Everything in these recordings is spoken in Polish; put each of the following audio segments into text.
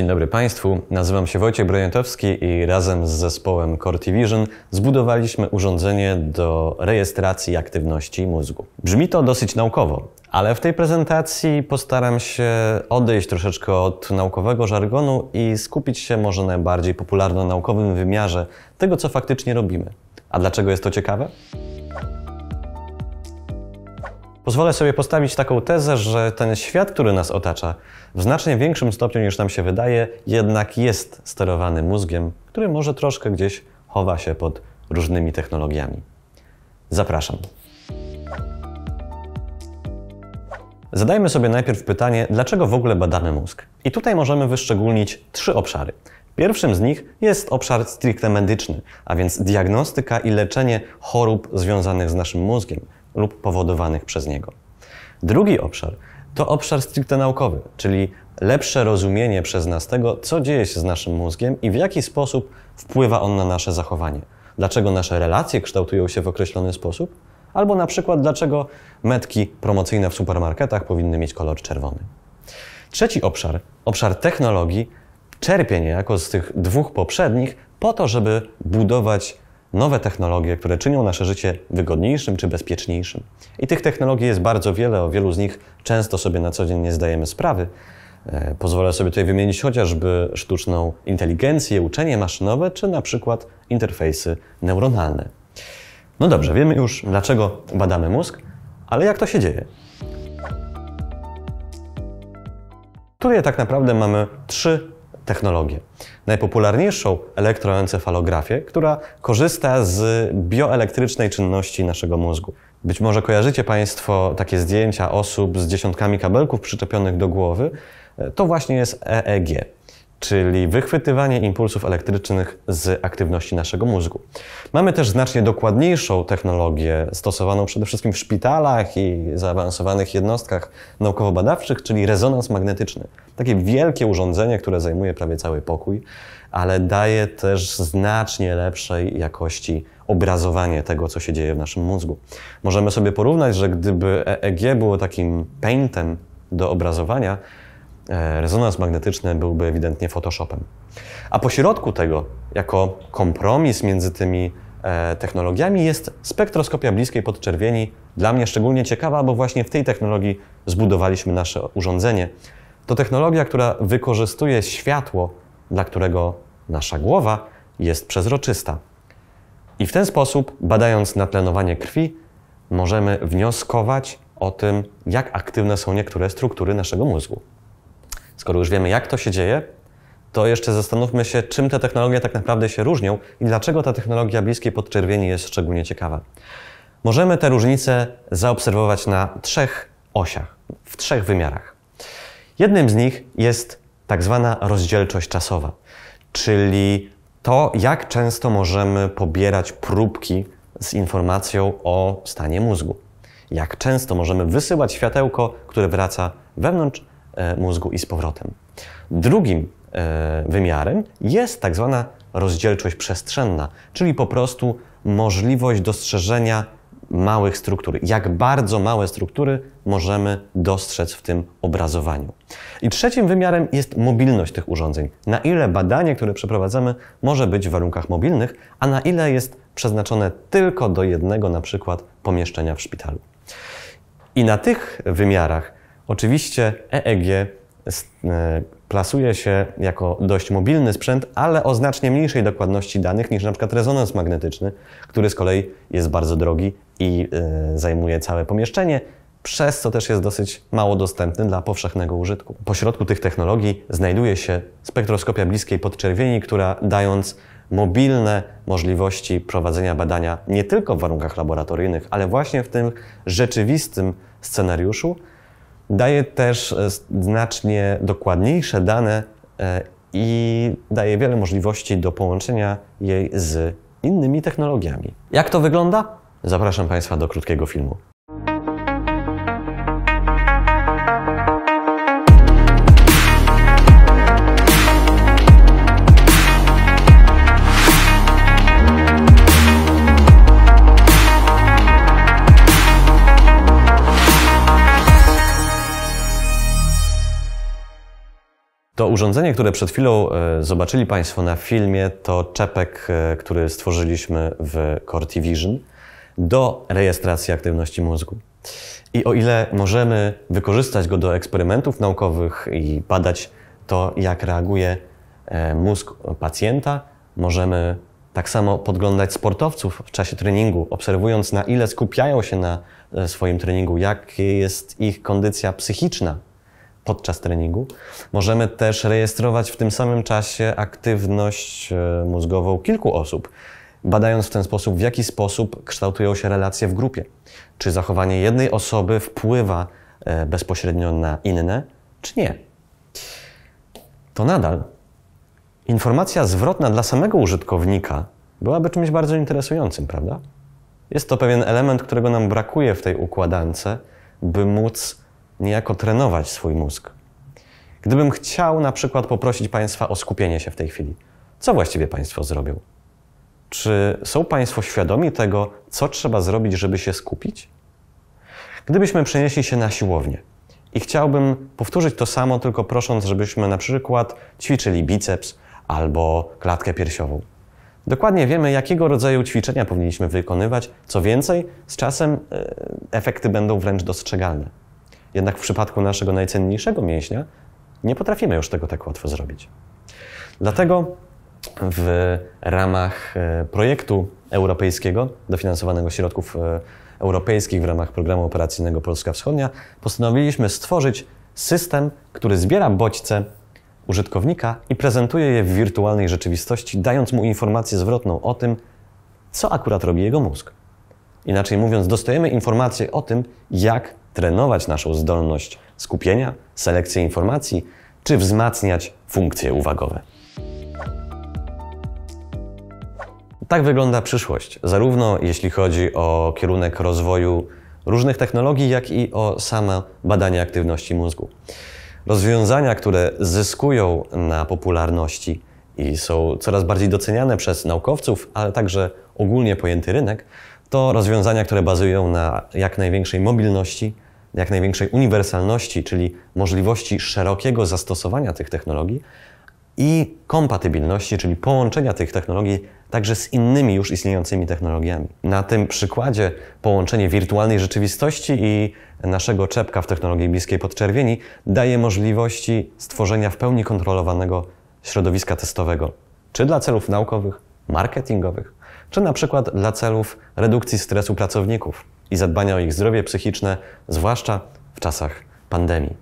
Dzień dobry Państwu, nazywam się Wojciech Brojentowski i razem z zespołem Core Vision zbudowaliśmy urządzenie do rejestracji aktywności mózgu. Brzmi to dosyć naukowo, ale w tej prezentacji postaram się odejść troszeczkę od naukowego żargonu i skupić się może na bardziej popularno-naukowym wymiarze tego, co faktycznie robimy. A dlaczego jest to ciekawe? Pozwolę sobie postawić taką tezę, że ten świat, który nas otacza, w znacznie większym stopniu niż nam się wydaje, jednak jest sterowany mózgiem, który może troszkę gdzieś chowa się pod różnymi technologiami. Zapraszam. Zadajmy sobie najpierw pytanie, dlaczego w ogóle badamy mózg? I tutaj możemy wyszczególnić trzy obszary. Pierwszym z nich jest obszar stricte medyczny, a więc diagnostyka i leczenie chorób związanych z naszym mózgiem lub powodowanych przez niego. Drugi obszar to obszar stricte naukowy, czyli lepsze rozumienie przez nas tego, co dzieje się z naszym mózgiem i w jaki sposób wpływa on na nasze zachowanie. Dlaczego nasze relacje kształtują się w określony sposób, albo na przykład dlaczego metki promocyjne w supermarketach powinny mieć kolor czerwony. Trzeci obszar, obszar technologii, czerpie niejako z tych dwóch poprzednich po to, żeby budować nowe technologie, które czynią nasze życie wygodniejszym czy bezpieczniejszym. I tych technologii jest bardzo wiele, o wielu z nich często sobie na co dzień nie zdajemy sprawy. E, pozwolę sobie tutaj wymienić chociażby sztuczną inteligencję, uczenie maszynowe, czy na przykład interfejsy neuronalne. No dobrze, wiemy już, dlaczego badamy mózg, ale jak to się dzieje? Tutaj tak naprawdę mamy trzy technologię. Najpopularniejszą elektroencefalografię, która korzysta z bioelektrycznej czynności naszego mózgu. Być może kojarzycie Państwo takie zdjęcia osób z dziesiątkami kabelków przyczepionych do głowy. E, to właśnie jest EEG, czyli wychwytywanie impulsów elektrycznych z aktywności naszego mózgu. Mamy też znacznie dokładniejszą technologię stosowaną przede wszystkim w szpitalach i zaawansowanych jednostkach naukowo-badawczych, czyli rezonans magnetyczny. Takie wielkie urządzenie, które zajmuje prawie cały pokój, ale daje też znacznie lepszej jakości obrazowanie tego, co się dzieje w naszym mózgu. Możemy sobie porównać, że gdyby EEG było takim paintem do obrazowania, E, rezonans magnetyczny byłby ewidentnie Photoshopem. A pośrodku tego, jako kompromis między tymi e, technologiami, jest spektroskopia bliskiej podczerwieni. Dla mnie szczególnie ciekawa, bo właśnie w tej technologii zbudowaliśmy nasze urządzenie. To technologia, która wykorzystuje światło, dla którego nasza głowa jest przezroczysta. I w ten sposób, badając natlenowanie krwi, możemy wnioskować o tym, jak aktywne są niektóre struktury naszego mózgu. Skoro już wiemy, jak to się dzieje, to jeszcze zastanówmy się, czym te technologie tak naprawdę się różnią i dlaczego ta technologia bliskiej podczerwieni jest szczególnie ciekawa. Możemy te różnice zaobserwować na trzech osiach, w trzech wymiarach. Jednym z nich jest tak zwana rozdzielczość czasowa, czyli to, jak często możemy pobierać próbki z informacją o stanie mózgu. Jak często możemy wysyłać światełko, które wraca wewnątrz E, mózgu i z powrotem. Drugim e, wymiarem jest tak zwana rozdzielczość przestrzenna, czyli po prostu możliwość dostrzeżenia małych struktur, jak bardzo małe struktury możemy dostrzec w tym obrazowaniu. I trzecim wymiarem jest mobilność tych urządzeń. Na ile badanie, które przeprowadzamy, może być w warunkach mobilnych, a na ile jest przeznaczone tylko do jednego na przykład pomieszczenia w szpitalu. I na tych wymiarach Oczywiście EEG e, plasuje się jako dość mobilny sprzęt, ale o znacznie mniejszej dokładności danych niż np. rezonans magnetyczny, który z kolei jest bardzo drogi i e, zajmuje całe pomieszczenie, przez co też jest dosyć mało dostępny dla powszechnego użytku. Pośrodku tych technologii znajduje się spektroskopia bliskiej podczerwieni, która dając mobilne możliwości prowadzenia badania nie tylko w warunkach laboratoryjnych, ale właśnie w tym rzeczywistym scenariuszu, Daje też e, znacznie dokładniejsze dane e, i daje wiele możliwości do połączenia jej z innymi technologiami. Jak to wygląda? Zapraszam Państwa do krótkiego filmu. To urządzenie, które przed chwilą e, zobaczyli Państwo na filmie, to czepek, e, który stworzyliśmy w Cortivision do rejestracji aktywności mózgu. I o ile możemy wykorzystać go do eksperymentów naukowych i badać to, jak reaguje e, mózg pacjenta, możemy tak samo podglądać sportowców w czasie treningu, obserwując na ile skupiają się na swoim treningu, jak jest ich kondycja psychiczna, podczas treningu. Możemy też rejestrować w tym samym czasie aktywność e, mózgową kilku osób, badając w ten sposób, w jaki sposób kształtują się relacje w grupie. Czy zachowanie jednej osoby wpływa e, bezpośrednio na inne, czy nie. To nadal informacja zwrotna dla samego użytkownika byłaby czymś bardzo interesującym, prawda? Jest to pewien element, którego nam brakuje w tej układance, by móc niejako trenować swój mózg. Gdybym chciał na przykład poprosić Państwa o skupienie się w tej chwili, co właściwie Państwo zrobią? Czy są Państwo świadomi tego, co trzeba zrobić, żeby się skupić? Gdybyśmy przenieśli się na siłownię i chciałbym powtórzyć to samo, tylko prosząc, żebyśmy na przykład ćwiczyli biceps albo klatkę piersiową. Dokładnie wiemy, jakiego rodzaju ćwiczenia powinniśmy wykonywać. Co więcej, z czasem e, efekty będą wręcz dostrzegalne. Jednak w przypadku naszego najcenniejszego mięśnia nie potrafimy już tego tak łatwo zrobić. Dlatego w ramach e, projektu europejskiego, dofinansowanego środków e, europejskich w ramach programu operacyjnego Polska Wschodnia, postanowiliśmy stworzyć system, który zbiera bodźce użytkownika i prezentuje je w wirtualnej rzeczywistości, dając mu informację zwrotną o tym, co akurat robi jego mózg. Inaczej mówiąc, dostajemy informację o tym, jak trenować naszą zdolność skupienia, selekcję informacji czy wzmacniać funkcje uwagowe. Tak wygląda przyszłość, zarówno jeśli chodzi o kierunek rozwoju różnych technologii, jak i o same badanie aktywności mózgu. Rozwiązania, które zyskują na popularności i są coraz bardziej doceniane przez naukowców, ale także ogólnie pojęty rynek, to rozwiązania, które bazują na jak największej mobilności, jak największej uniwersalności, czyli możliwości szerokiego zastosowania tych technologii i kompatybilności, czyli połączenia tych technologii także z innymi już istniejącymi technologiami. Na tym przykładzie połączenie wirtualnej rzeczywistości i naszego czepka w technologii bliskiej podczerwieni daje możliwości stworzenia w pełni kontrolowanego środowiska testowego, czy dla celów naukowych, marketingowych, czy na przykład dla celów redukcji stresu pracowników i zadbania o ich zdrowie psychiczne, zwłaszcza w czasach pandemii.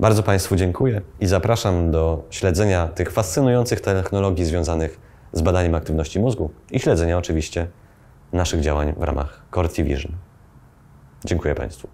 Bardzo Państwu dziękuję i zapraszam do śledzenia tych fascynujących technologii związanych z badaniem aktywności mózgu i śledzenia oczywiście naszych działań w ramach Corti Vision. Dziękuję Państwu.